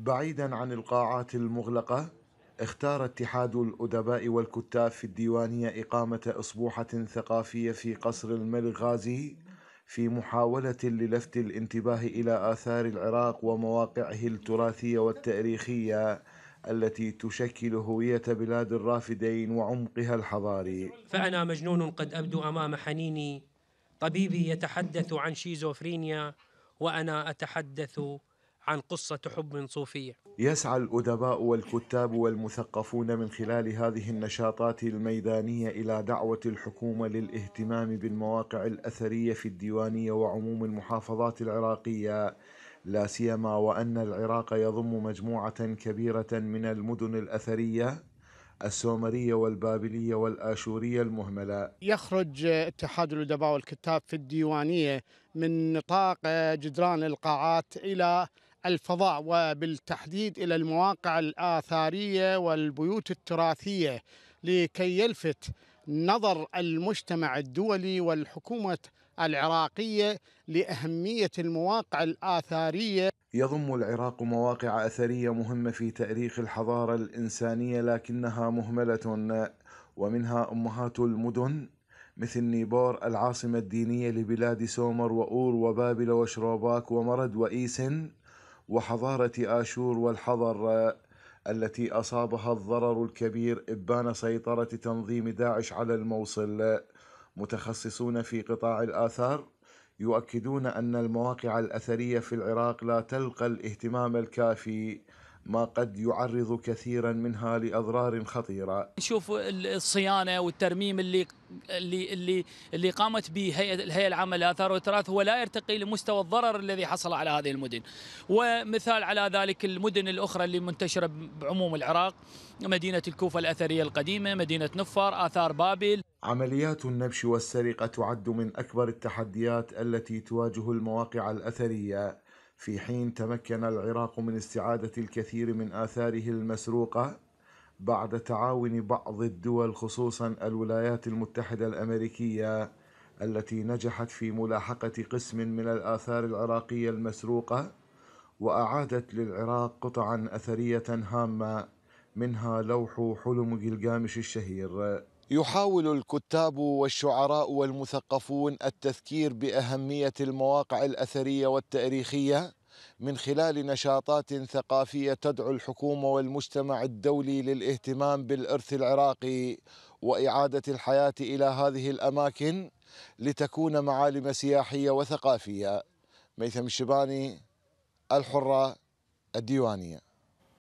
بعيدا عن القاعات المغلقة اختار اتحاد الأدباء والكتاب في الديوانية إقامة أسبوحة ثقافية في قصر الملك غازي في محاولة للفت الانتباه إلى آثار العراق ومواقعه التراثية والتاريخية التي تشكل هوية بلاد الرافدين وعمقها الحضاري فأنا مجنون قد أبدو أمام حنيني طبيبي يتحدث عن شيزوفرينيا وأنا أتحدث عن قصة حب صوفية يسعى الأدباء والكتاب والمثقفون من خلال هذه النشاطات الميدانية إلى دعوة الحكومة للاهتمام بالمواقع الأثرية في الديوانية وعموم المحافظات العراقية لا سيما وأن العراق يضم مجموعة كبيرة من المدن الأثرية السومرية والبابلية والآشورية المهملة يخرج اتحاد الأدباء والكتاب في الديوانية من نطاق جدران القاعات إلى الفضاء وبالتحديد إلى المواقع الآثارية والبيوت التراثية لكي يلفت نظر المجتمع الدولي والحكومة العراقية لأهمية المواقع الآثارية يضم العراق مواقع أثرية مهمة في تاريخ الحضارة الإنسانية لكنها مهملة ومنها أمهات المدن مثل نيبور العاصمة الدينية لبلاد سومر وأور وبابل وشروباك ومرد وإيسن وحضاره اشور والحضر التي اصابها الضرر الكبير ابان سيطره تنظيم داعش على الموصل متخصصون في قطاع الاثار يؤكدون ان المواقع الاثريه في العراق لا تلقى الاهتمام الكافي ما قد يعرض كثيرا منها لاضرار خطيره. نشوف الصيانه والترميم اللي اللي اللي اللي قامت به هيئه الهيئه العامه للاثار والتراث هو لا يرتقي لمستوى الضرر الذي حصل على هذه المدن. ومثال على ذلك المدن الاخرى اللي منتشره بعموم العراق مدينه الكوفه الاثريه القديمه، مدينه نفر، اثار بابل. عمليات النبش والسرقه تعد من اكبر التحديات التي تواجه المواقع الاثريه. في حين تمكن العراق من استعادة الكثير من آثاره المسروقة بعد تعاون بعض الدول خصوصا الولايات المتحدة الأمريكية التي نجحت في ملاحقة قسم من الآثار العراقية المسروقة وأعادت للعراق قطعا أثرية هامة منها لوح حلم جلجامش الشهير يحاول الكتاب والشعراء والمثقفون التذكير باهميه المواقع الاثريه والتاريخيه من خلال نشاطات ثقافيه تدعو الحكومه والمجتمع الدولي للاهتمام بالارث العراقي واعاده الحياه الى هذه الاماكن لتكون معالم سياحيه وثقافيه ميثم الشباني الحره الديوانيه